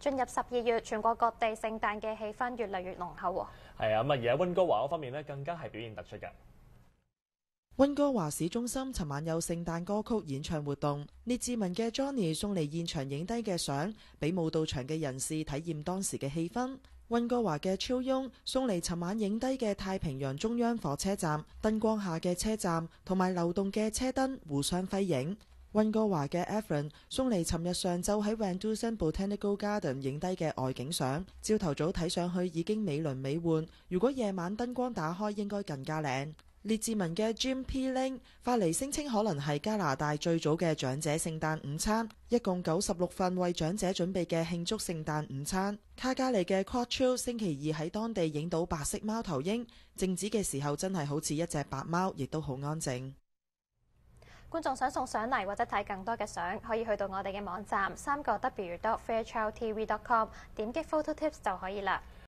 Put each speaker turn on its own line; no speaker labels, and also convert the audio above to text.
進入十二月，全國各地聖誕嘅氣氛越嚟越濃厚
喎。係啊，咁而喺温哥華嗰方面咧，更加係表現突出嘅。
温哥華市中心尋晚有聖誕歌曲演唱活動，列志文嘅 Johnny 送嚟現場影低嘅相，俾舞蹈場嘅人士體驗當時嘅氣氛。温哥華嘅超翁送嚟尋晚影低嘅太平洋中央火車站燈光下嘅車站同埋流動嘅車燈互相辉映。温哥华嘅 a e r o n 送嚟，寻日上昼喺 v a n d u s e n Botanical Garden 影低嘅外景相，朝头早睇上去已经美轮美奂，如果夜晚灯光打开，应该更加靓。列志文嘅 Jim P Ling 发嚟声称，可能系加拿大最早嘅长者圣诞午餐，一共九十六份为长者准备嘅庆祝圣诞午餐。卡加利嘅 Quattro 星期二喺当地影到白色猫头鹰，静止嘅时候真系好似一只白猫，亦都好安静。
觀眾想送相嚟，或者睇更多嘅相，可以去到我哋嘅網站三個 w dot fairchildtv dot com，點擊 photo tips 就可以啦。